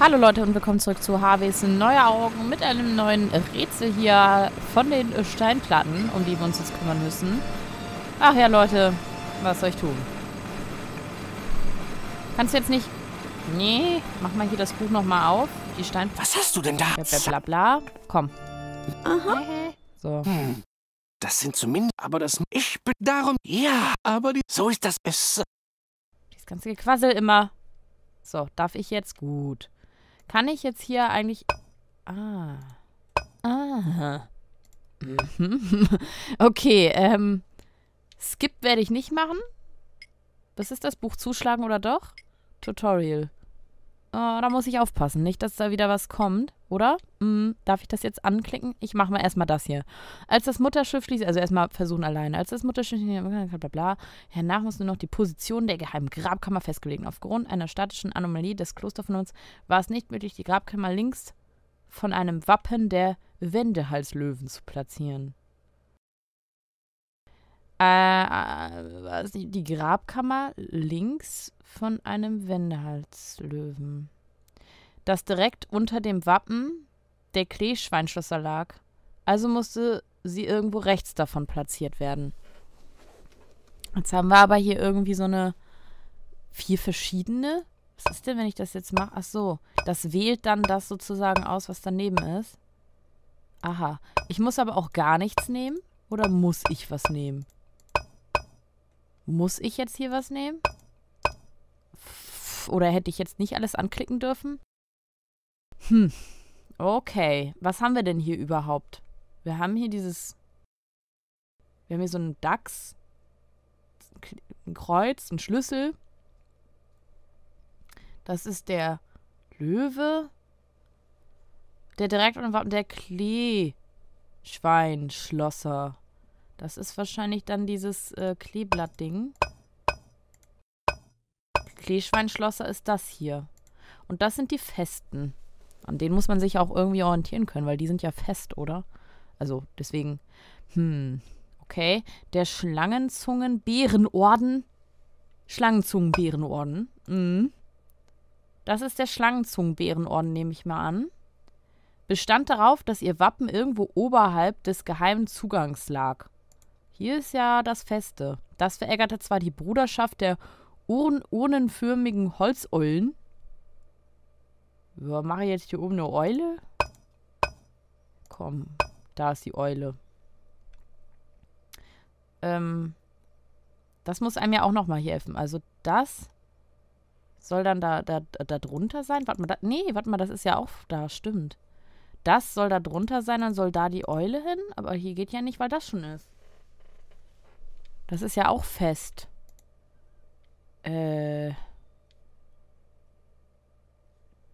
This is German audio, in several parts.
Hallo Leute und willkommen zurück zu HWs Neue Augen mit einem neuen Rätsel hier von den Steinplatten, um die wir uns jetzt kümmern müssen. Ach ja, Leute, was soll ich tun? Kannst du jetzt nicht... Nee, mach mal hier das Buch nochmal auf. Die Steinplatten... Was hast du denn da? Blablabla. Bla, bla. Komm. Aha. So. Hm. Das sind zumindest... Aber das... Ich bin darum... Ja, aber die... So ist das... Es... Das ganze Gequassel immer... So, darf ich jetzt? Gut. Kann ich jetzt hier eigentlich... Ah. Ah. okay, ähm... Skip werde ich nicht machen. Was ist das Buch? Zuschlagen oder doch? Tutorial. Oh, da muss ich aufpassen, nicht, dass da wieder was kommt, oder? Hm, darf ich das jetzt anklicken? Ich mache mal erstmal das hier. Als das Mutterschiff schließt, also erstmal versuchen alleine. Als das Mutterschiff schließt, bla bla. Hernach muss nur noch die Position der geheimen Grabkammer festlegen. Aufgrund einer statischen Anomalie des Klosterfundaments war es nicht möglich, die Grabkammer links von einem Wappen der Wendehalslöwen zu platzieren. Äh, äh die Grabkammer links von einem Wendehalslöwen, das direkt unter dem Wappen der Kleeschweinschlösser lag. Also musste sie irgendwo rechts davon platziert werden. Jetzt haben wir aber hier irgendwie so eine vier verschiedene. Was ist denn, wenn ich das jetzt mache? Ach so, das wählt dann das sozusagen aus, was daneben ist. Aha. Ich muss aber auch gar nichts nehmen? Oder muss ich was nehmen? Muss ich jetzt hier was nehmen? oder hätte ich jetzt nicht alles anklicken dürfen? Hm, okay. Was haben wir denn hier überhaupt? Wir haben hier dieses... Wir haben hier so einen Dachs, ein Kreuz, einen Schlüssel. Das ist der Löwe, der direkt und der Kleeschweinschlosser. Das ist wahrscheinlich dann dieses äh, Kleeblatt-Ding. Seeschweinschlosser ist das hier. Und das sind die festen. An denen muss man sich auch irgendwie orientieren können, weil die sind ja fest, oder? Also deswegen, hm, okay. Der Schlangenzungen-Bärenorden. Schlangenzungen-Bärenorden. Hm. Das ist der Schlangenzungen-Bärenorden, nehme ich mal an. Bestand darauf, dass ihr Wappen irgendwo oberhalb des geheimen Zugangs lag. Hier ist ja das Feste. Das verärgerte zwar die Bruderschaft der Ur urnenförmigen Holzeulen. So, mache ich jetzt hier oben eine Eule? Komm, da ist die Eule. Ähm, das muss einem ja auch nochmal hier helfen. Also das soll dann da, da, da drunter sein? Warte mal, da, nee, warte mal, das ist ja auch da, stimmt. Das soll da drunter sein, dann soll da die Eule hin, aber hier geht ja nicht, weil das schon ist. Das ist ja auch fest. Äh.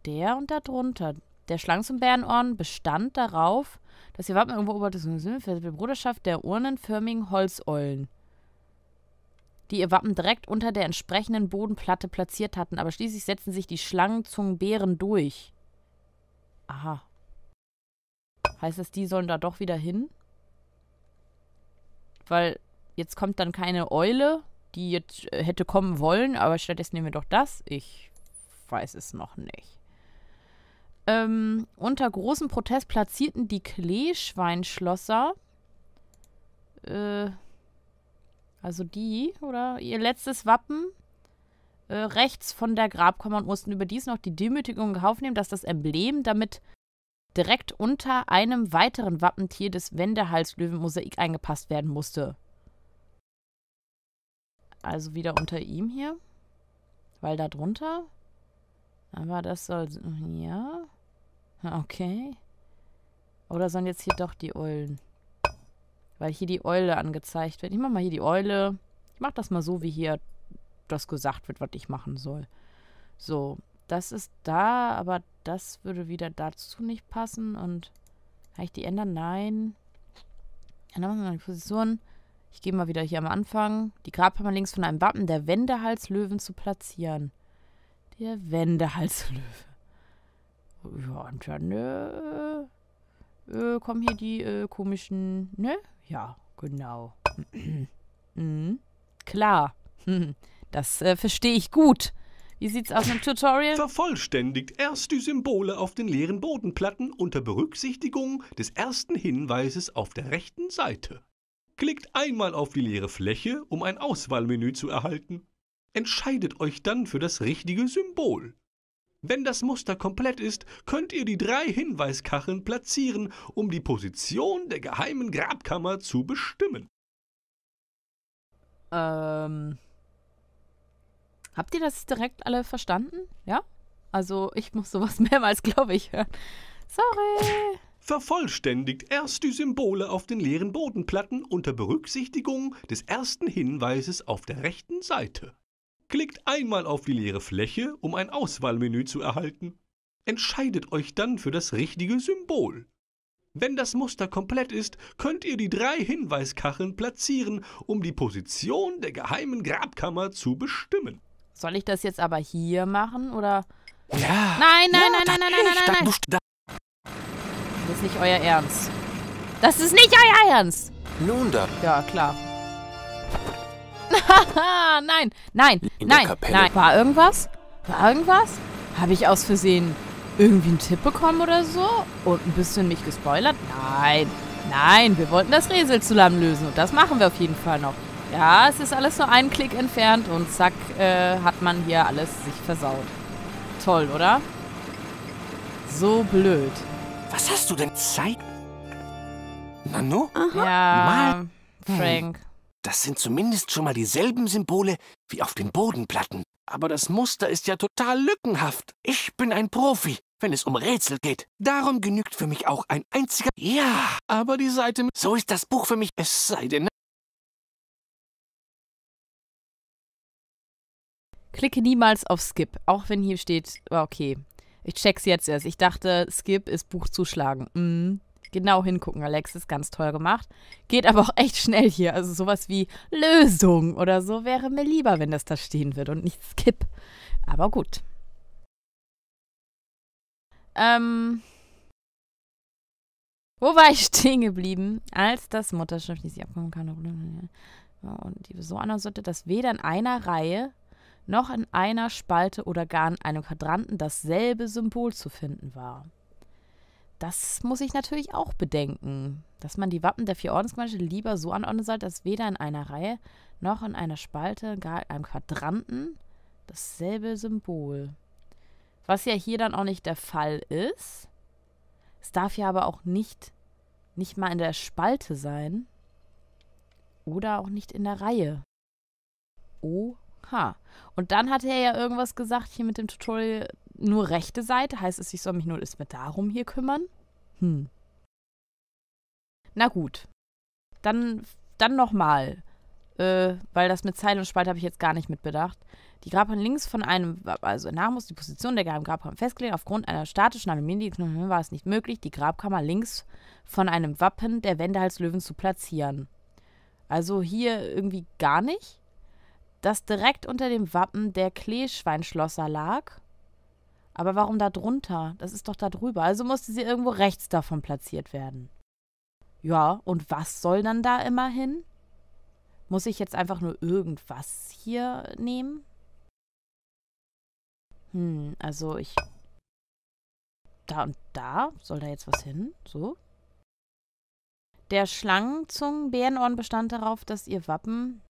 Der und da drunter. Der zum Schlangenbärenohren bestand darauf, dass ihr Wappen irgendwo oberhalb für die Bruderschaft der urnenförmigen Holzeulen, die ihr Wappen direkt unter der entsprechenden Bodenplatte platziert hatten, aber schließlich setzten sich die Schlangen zum Bären durch. Aha. Heißt das, die sollen da doch wieder hin? Weil jetzt kommt dann keine Eule, die jetzt äh, hätte kommen wollen, aber stattdessen nehmen wir doch das. Ich weiß es noch nicht. Ähm, unter großem Protest platzierten die Kleeschweinschlosser, äh, also die, oder ihr letztes Wappen, äh, rechts von der Grabkammer und mussten überdies noch die Demütigung in Kauf nehmen, dass das Emblem damit direkt unter einem weiteren Wappentier des Wendehalslöwen-Mosaik eingepasst werden musste. Also wieder unter ihm hier. Weil da drunter. Aber das soll... Ja. Okay. Oder sollen jetzt hier doch die Eulen? Weil hier die Eule angezeigt wird. Ich mach mal hier die Eule. Ich mach das mal so, wie hier das gesagt wird, was ich machen soll. So, das ist da, aber das würde wieder dazu nicht passen. Und kann ich die ändern? Nein. Dann machen wir mal die Position ich gehe mal wieder hier am Anfang, die Grabkammer links von einem Wappen der Wendehalslöwen zu platzieren. Der Wendehalslöwe. Ja, und dann, äh, äh, kommen hier die äh, komischen, ne? Ja, genau. mhm. Klar. das äh, verstehe ich gut. Wie sieht's aus mit dem Tutorial? Vervollständigt erst die Symbole auf den leeren Bodenplatten unter Berücksichtigung des ersten Hinweises auf der rechten Seite. Klickt einmal auf die leere Fläche, um ein Auswahlmenü zu erhalten. Entscheidet euch dann für das richtige Symbol. Wenn das Muster komplett ist, könnt ihr die drei Hinweiskacheln platzieren, um die Position der geheimen Grabkammer zu bestimmen. Ähm. Habt ihr das direkt alle verstanden? Ja? Also, ich muss sowas mehrmals, glaube ich, hören. Sorry vervollständigt erst die Symbole auf den leeren Bodenplatten unter Berücksichtigung des ersten Hinweises auf der rechten Seite. Klickt einmal auf die leere Fläche, um ein Auswahlmenü zu erhalten. Entscheidet euch dann für das richtige Symbol. Wenn das Muster komplett ist, könnt ihr die drei Hinweiskacheln platzieren, um die Position der geheimen Grabkammer zu bestimmen. Soll ich das jetzt aber hier machen oder? Ja. Nein, nein, ja, nein, nein, nein, nein, nein, nein, nein ist nicht euer Ernst. Das ist nicht euer Ernst! Nun dann. Ja, klar. nein, nein, In nein, nein. War irgendwas? War irgendwas? Habe ich aus Versehen irgendwie einen Tipp bekommen oder so? Und ein bisschen mich gespoilert? Nein, nein, wir wollten das zusammen lösen und das machen wir auf jeden Fall noch. Ja, es ist alles nur einen Klick entfernt und zack, äh, hat man hier alles sich versaut. Toll, oder? So blöd. Was hast du denn Zeit? Nanu? Ja, mal. Frank. Hm. Das sind zumindest schon mal dieselben Symbole wie auf den Bodenplatten. Aber das Muster ist ja total lückenhaft. Ich bin ein Profi, wenn es um Rätsel geht. Darum genügt für mich auch ein einziger... Ja, aber die Seite... so ist das Buch für mich. Es sei denn... Ne- Klicke niemals auf Skip, auch wenn hier steht, ah, okay, ich check's jetzt erst. Ich dachte, Skip ist Buch zuschlagen. Mhm. Genau hingucken, Alexis, ganz toll gemacht. Geht aber auch echt schnell hier. Also sowas wie Lösung oder so wäre mir lieber, wenn das da stehen wird und nicht Skip. Aber gut. Ähm, wo war ich stehen geblieben? Als das Mutterschiff die nicht abkommen kann und die so sollte, dass weder in einer Reihe noch in einer Spalte oder gar in einem Quadranten dasselbe Symbol zu finden war. Das muss ich natürlich auch bedenken, dass man die Wappen der vier Ordensgemeinschaften lieber so anordnen soll, dass weder in einer Reihe noch in einer Spalte, gar in einem Quadranten dasselbe Symbol. Was ja hier dann auch nicht der Fall ist. Es darf ja aber auch nicht, nicht mal in der Spalte sein. Oder auch nicht in der Reihe. Oh Ha. Und dann hatte er ja irgendwas gesagt hier mit dem Tutorial nur rechte Seite. Heißt es, ich soll mich nur erstmal darum hier kümmern? Hm. Na gut. Dann, dann nochmal. Äh, weil das mit Zeile und Spalte habe ich jetzt gar nicht mitbedacht. Die Grabhand links von einem, also nach muss die Position der Grabkammer festgelegt. Aufgrund einer statischen Anomalie war es nicht möglich, die Grabkammer links von einem Wappen der Wendehals Löwen zu platzieren. Also hier irgendwie gar nicht das direkt unter dem Wappen der Kleeschweinschlosser lag. Aber warum da drunter? Das ist doch da drüber. Also musste sie irgendwo rechts davon platziert werden. Ja, und was soll dann da immer hin? Muss ich jetzt einfach nur irgendwas hier nehmen? Hm, also ich. Da und da soll da jetzt was hin? So? Der Schlangenzungen-Bärenohren bestand darauf, dass ihr Wappen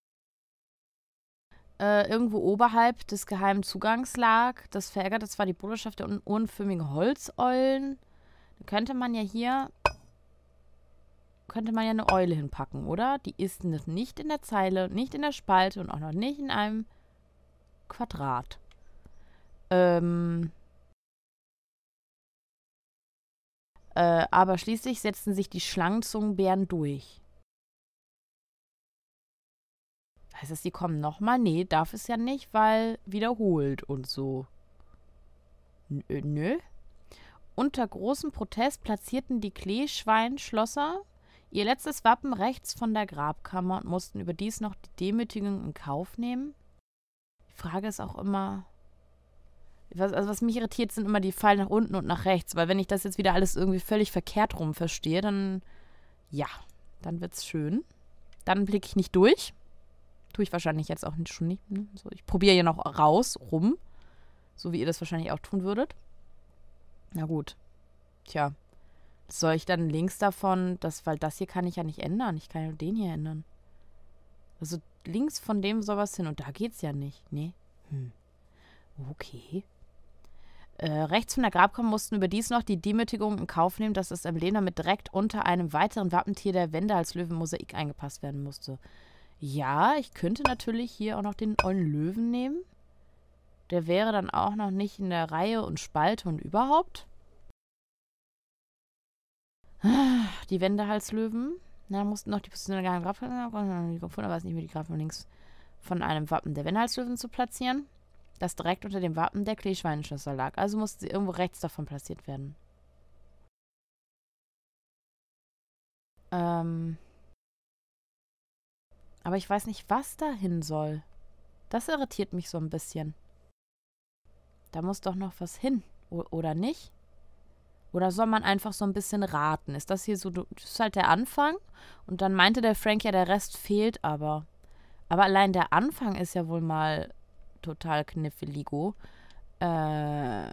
äh, irgendwo oberhalb des geheimen Zugangs lag. Das verärgerte zwar die Bruderschaft der un unförmigen Holzeulen. Da könnte man ja hier... Könnte man ja eine Eule hinpacken, oder? Die ist nicht in der Zeile, nicht in der Spalte und auch noch nicht in einem Quadrat. Ähm... Äh, aber schließlich setzten sich die Schlangenzungenbären durch. Heißt das, die kommen nochmal? Nee, darf es ja nicht, weil wiederholt und so. Nö, äh, nö. Unter großem Protest platzierten die Kleeschweinschlosser ihr letztes Wappen rechts von der Grabkammer und mussten überdies noch die Demütigung in Kauf nehmen. Die Frage ist auch immer, was, also was mich irritiert, sind immer die Pfeile nach unten und nach rechts, weil wenn ich das jetzt wieder alles irgendwie völlig verkehrt rum verstehe, dann ja, dann wird's schön. Dann blicke ich nicht durch. Tue ich wahrscheinlich jetzt auch schon nicht. Ne? So, ich probiere hier noch raus, rum. So wie ihr das wahrscheinlich auch tun würdet. Na gut. Tja. Soll ich dann links davon, das, weil das hier kann ich ja nicht ändern. Ich kann ja den hier ändern. Also links von dem soll was hin und da geht's ja nicht. Nee. Hm. Okay. Äh, rechts von der Grabkammer mussten überdies noch die Demütigung in Kauf nehmen, dass das Emblem damit direkt unter einem weiteren Wappentier der Wände als Löwenmosaik eingepasst werden musste. Ja, ich könnte natürlich hier auch noch den ollen Löwen nehmen. Der wäre dann auch noch nicht in der Reihe und Spalte und überhaupt. Ah, die Wendehalslöwen. Da mussten noch die Position der Grafen gefunden, aber es nicht mehr die Grafen links von einem Wappen der Wendehalslöwen zu platzieren, das direkt unter dem Wappen der Kleeschweinenschlösser lag. Also musste sie irgendwo rechts davon platziert werden. Ähm, aber ich weiß nicht, was da hin soll. Das irritiert mich so ein bisschen. Da muss doch noch was hin, oder nicht? Oder soll man einfach so ein bisschen raten? Ist das hier so, das ist halt der Anfang? Und dann meinte der Frank ja, der Rest fehlt aber. Aber allein der Anfang ist ja wohl mal total kniffligo. Äh,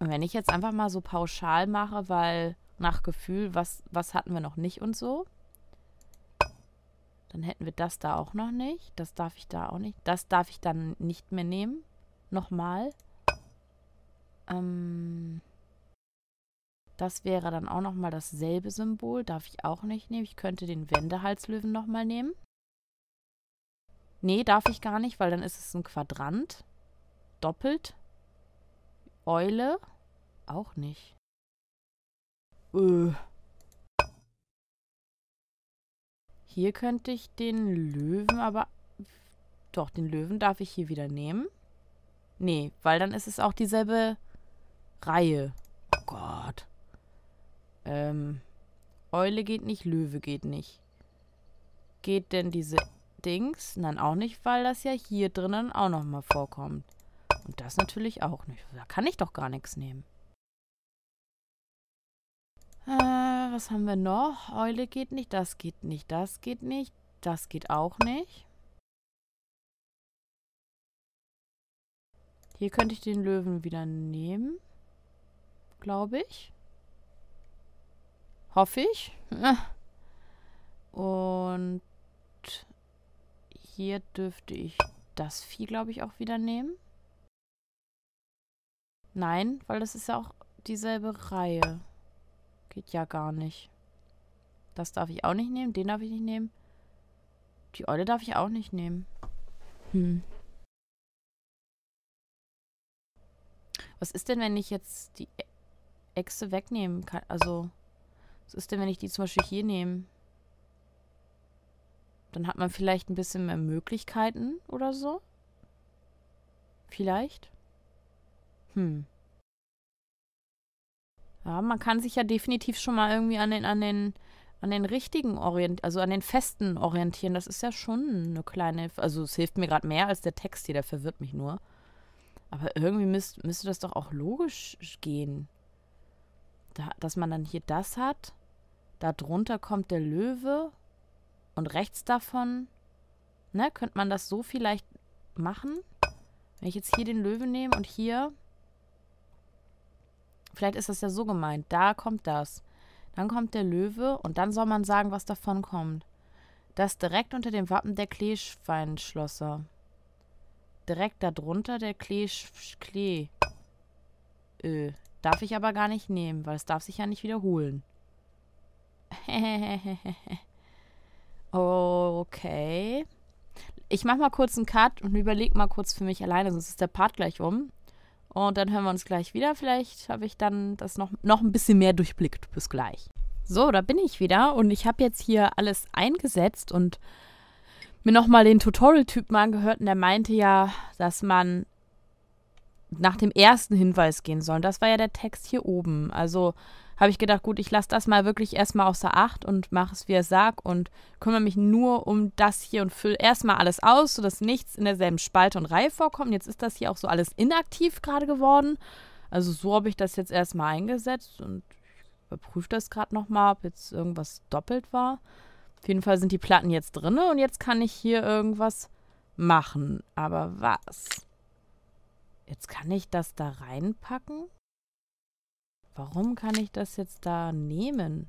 wenn ich jetzt einfach mal so pauschal mache, weil nach Gefühl, was, was hatten wir noch nicht und so, dann hätten wir das da auch noch nicht. Das darf ich da auch nicht. Das darf ich dann nicht mehr nehmen. Nochmal. Ähm, das wäre dann auch nochmal dasselbe Symbol. Darf ich auch nicht nehmen. Ich könnte den Wendehalslöwen nochmal nehmen. Nee, darf ich gar nicht, weil dann ist es ein Quadrant. Doppelt. Eule. Auch nicht. Äh. Hier könnte ich den Löwen aber... Doch, den Löwen darf ich hier wieder nehmen. Nee, weil dann ist es auch dieselbe Reihe. Oh Gott. Ähm, Eule geht nicht, Löwe geht nicht. Geht denn diese Dings? Nein, auch nicht, weil das ja hier drinnen auch nochmal vorkommt. Und das natürlich auch nicht. Da kann ich doch gar nichts nehmen. was haben wir noch? Eule geht nicht, das geht nicht, das geht nicht, das geht auch nicht. Hier könnte ich den Löwen wieder nehmen. Glaube ich. Hoffe ich. Und hier dürfte ich das Vieh, glaube ich, auch wieder nehmen. Nein, weil das ist ja auch dieselbe Reihe. Geht ja gar nicht. Das darf ich auch nicht nehmen. Den darf ich nicht nehmen. Die Eule darf ich auch nicht nehmen. Hm. Was ist denn, wenn ich jetzt die e- Echse wegnehmen kann? Also, was ist denn, wenn ich die zum Beispiel hier nehme? Dann hat man vielleicht ein bisschen mehr Möglichkeiten oder so. Vielleicht. Hm. Ja, man kann sich ja definitiv schon mal irgendwie an den, an den, an den richtigen orientieren, also an den festen orientieren. Das ist ja schon eine kleine, also es hilft mir gerade mehr als der Text hier, der verwirrt mich nur. Aber irgendwie müsst, müsste das doch auch logisch gehen. Da, dass man dann hier das hat, da drunter kommt der Löwe und rechts davon, ne, könnte man das so vielleicht machen? Wenn ich jetzt hier den Löwe nehme und hier vielleicht ist das ja so gemeint, da kommt das. Dann kommt der Löwe und dann soll man sagen, was davon kommt. Das direkt unter dem Wappen der Kleeschweinschlosser. Direkt darunter der Kleesch... Klee... Ö. Darf ich aber gar nicht nehmen, weil es darf sich ja nicht wiederholen. okay. Ich mach mal kurz einen Cut und überleg mal kurz für mich alleine, sonst ist der Part gleich um. Und dann hören wir uns gleich wieder. Vielleicht habe ich dann das noch, noch ein bisschen mehr durchblickt. Bis gleich. So, da bin ich wieder und ich habe jetzt hier alles eingesetzt und mir nochmal den Tutorial-Typen angehört und der meinte ja, dass man nach dem ersten Hinweis gehen sollen. Das war ja der Text hier oben. Also habe ich gedacht, gut, ich lasse das mal wirklich erstmal außer Acht und mache es, wie er sagt und kümmere mich nur um das hier und fülle erstmal alles aus, sodass nichts in derselben Spalte und Reihe vorkommt. Jetzt ist das hier auch so alles inaktiv gerade geworden. Also so habe ich das jetzt erstmal eingesetzt und überprüfe das gerade nochmal, ob jetzt irgendwas doppelt war. Auf jeden Fall sind die Platten jetzt drin und jetzt kann ich hier irgendwas machen. Aber was? Jetzt kann ich das da reinpacken? Warum kann ich das jetzt da nehmen?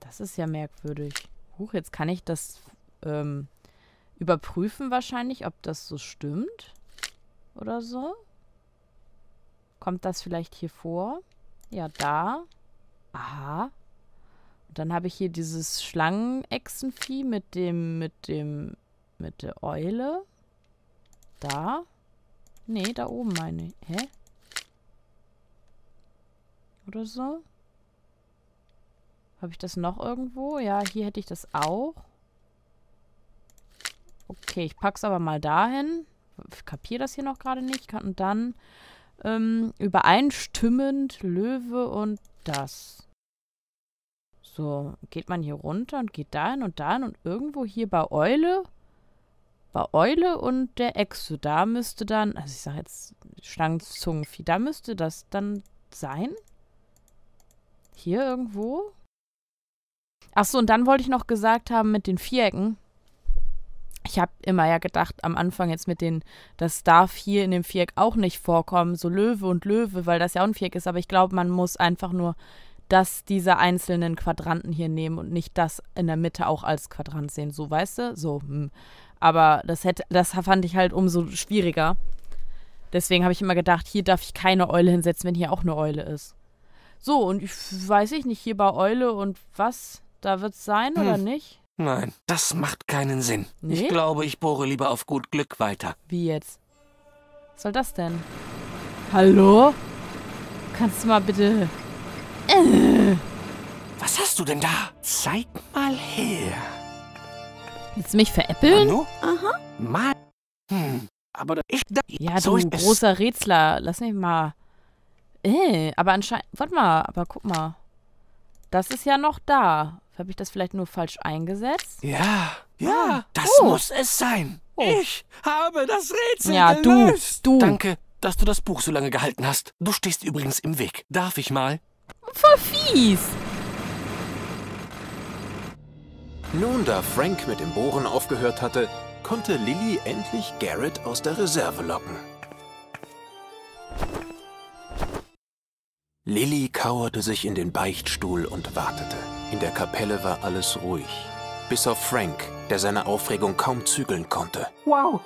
Das ist ja merkwürdig. Huch, jetzt kann ich das ähm, überprüfen wahrscheinlich, ob das so stimmt oder so. Kommt das vielleicht hier vor? Ja, da. Aha. Und dann habe ich hier dieses Schlangenechsenvieh mit dem, mit dem, mit der Eule. Da. Nee, da oben meine ich. Hä? Oder so? Habe ich das noch irgendwo? Ja, hier hätte ich das auch. Okay, ich pack's aber mal dahin. Ich kapiere das hier noch gerade nicht. Und dann ähm, übereinstimmend Löwe und das. So, geht man hier runter und geht dahin und dahin und irgendwo hier bei Eule bei Eule und der Echse. Da müsste dann, also ich sage jetzt Schlangenzungenvieh, da müsste das dann sein. Hier irgendwo. Achso, und dann wollte ich noch gesagt haben mit den Vierecken. Ich habe immer ja gedacht am Anfang jetzt mit den, das darf hier in dem Viereck auch nicht vorkommen, so Löwe und Löwe, weil das ja auch ein Viereck ist. Aber ich glaube, man muss einfach nur das dieser einzelnen Quadranten hier nehmen und nicht das in der Mitte auch als Quadrant sehen. So, weißt du? So, hm. Aber das, hätte, das fand ich halt umso schwieriger. Deswegen habe ich immer gedacht, hier darf ich keine Eule hinsetzen, wenn hier auch eine Eule ist. So, und ich weiß ich nicht, hier bei Eule und was, da wird es sein hm. oder nicht? Nein, das macht keinen Sinn. Nee? Ich glaube, ich bohre lieber auf gut Glück weiter. Wie jetzt? Was soll das denn? Hallo? Kannst du mal bitte... Äh. Was hast du denn da? Zeig mal her. Willst du mich veräppeln? Aha. Mal. Hm. Aber ich Ja, du so du großer es. Rätsler. Lass mich mal. Äh, aber anscheinend. Warte mal, aber guck mal. Das ist ja noch da. Habe ich das vielleicht nur falsch eingesetzt? Ja, ja, ah. das oh. muss es sein. Oh. Ich habe das Rätsel Ja, gelöst. du, du. Danke, dass du das Buch so lange gehalten hast. Du stehst übrigens im Weg. Darf ich mal? Voll fies. Nun, da Frank mit dem Bohren aufgehört hatte, konnte Lilly endlich Garrett aus der Reserve locken. Lilly kauerte sich in den Beichtstuhl und wartete. In der Kapelle war alles ruhig. Bis auf Frank, der seine Aufregung kaum zügeln konnte. Wow!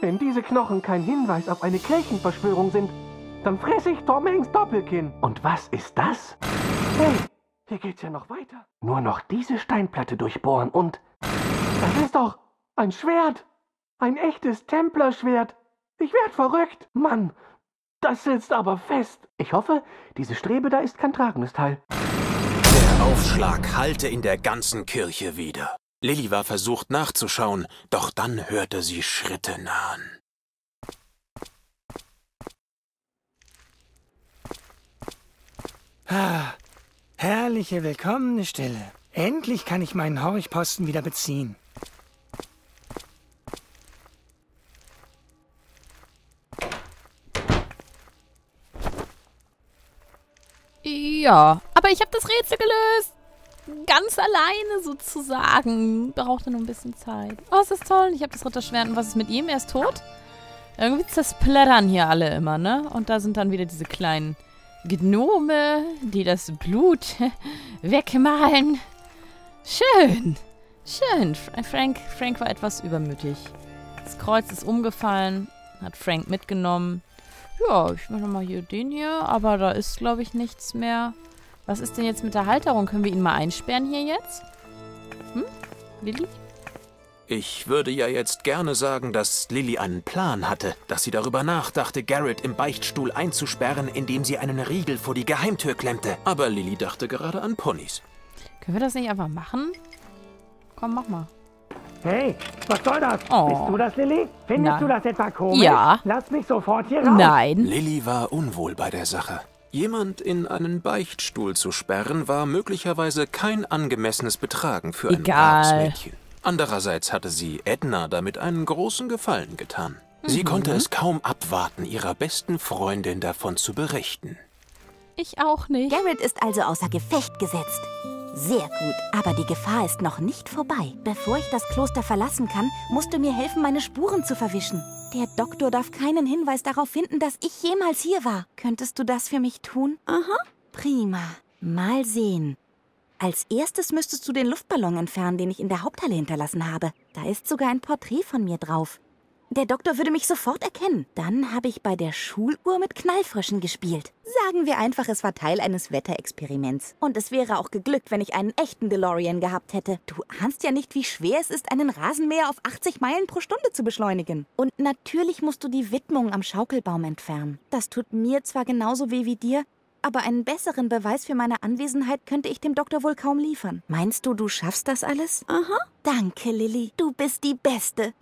Wenn diese Knochen kein Hinweis auf eine Kirchenverschwörung sind, dann fresse ich Tom Hanks Doppelkinn. Und was ist das? Hey, hier geht's ja noch weiter. Nur noch diese Steinplatte durchbohren und... Das ist doch ein Schwert! Ein echtes Templerschwert! Ich werd verrückt! Mann, das sitzt aber fest! Ich hoffe, diese Strebe da ist kein tragendes Teil. Der Aufschlag hallte in der ganzen Kirche wieder. Lilly war versucht nachzuschauen, doch dann hörte sie Schritte nahen. Ah, Herrliche, willkommene Stille. Endlich kann ich meinen Horchposten wieder beziehen. Ja, aber ich habe das Rätsel gelöst. Ganz alleine sozusagen. Brauchte nur ein bisschen Zeit. Oh, ist das toll. Ich habe das Ritterschwert. Und was ist mit ihm? Er ist tot? Irgendwie zersplattern hier alle immer, ne? Und da sind dann wieder diese kleinen Gnome, die das Blut wegmalen. Schön. Schön. Frank, Frank war etwas übermütig. Das Kreuz ist umgefallen. Hat Frank mitgenommen. Ja, ich mache nochmal hier den hier. Aber da ist, glaube ich, nichts mehr. Was ist denn jetzt mit der Halterung? Können wir ihn mal einsperren hier jetzt? Hm? Lilly? Ich würde ja jetzt gerne sagen, dass Lilly einen Plan hatte, dass sie darüber nachdachte, Garrett im Beichtstuhl einzusperren, indem sie einen Riegel vor die Geheimtür klemmte. Aber Lilly dachte gerade an Ponys. Können wir das nicht einfach machen? Komm, mach mal. Hey, was soll das? Oh. Bist du das, Lilly? Findest Na. du das etwa komisch? Ja. Lass mich sofort hier raus. Nein. Lilly war unwohl bei der Sache. Jemand in einen Beichtstuhl zu sperren, war möglicherweise kein angemessenes Betragen für ein Egal. Mädchen. Andererseits hatte sie Edna damit einen großen Gefallen getan. Sie mhm. konnte es kaum abwarten, ihrer besten Freundin davon zu berichten. Ich auch nicht. Garrett ist also außer Gefecht gesetzt. Sehr gut, aber die Gefahr ist noch nicht vorbei. Bevor ich das Kloster verlassen kann, musst du mir helfen, meine Spuren zu verwischen. Der Doktor darf keinen Hinweis darauf finden, dass ich jemals hier war. Könntest du das für mich tun? Aha. Prima. Mal sehen. Als erstes müsstest du den Luftballon entfernen, den ich in der Haupthalle hinterlassen habe. Da ist sogar ein Porträt von mir drauf. Der Doktor würde mich sofort erkennen. Dann habe ich bei der Schuluhr mit Knallfröschen gespielt. Sagen wir einfach, es war Teil eines Wetterexperiments. Und es wäre auch geglückt, wenn ich einen echten DeLorean gehabt hätte. Du ahnst ja nicht, wie schwer es ist, einen Rasenmäher auf 80 Meilen pro Stunde zu beschleunigen. Und natürlich musst du die Widmung am Schaukelbaum entfernen. Das tut mir zwar genauso weh wie dir, aber einen besseren Beweis für meine Anwesenheit könnte ich dem Doktor wohl kaum liefern. Meinst du, du schaffst das alles? Aha. Danke, Lilly. Du bist die Beste.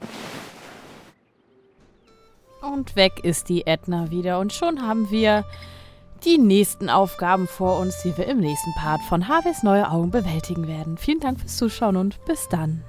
Und weg ist die Edna wieder. Und schon haben wir die nächsten Aufgaben vor uns, die wir im nächsten Part von Harveys Neue Augen bewältigen werden. Vielen Dank fürs Zuschauen und bis dann.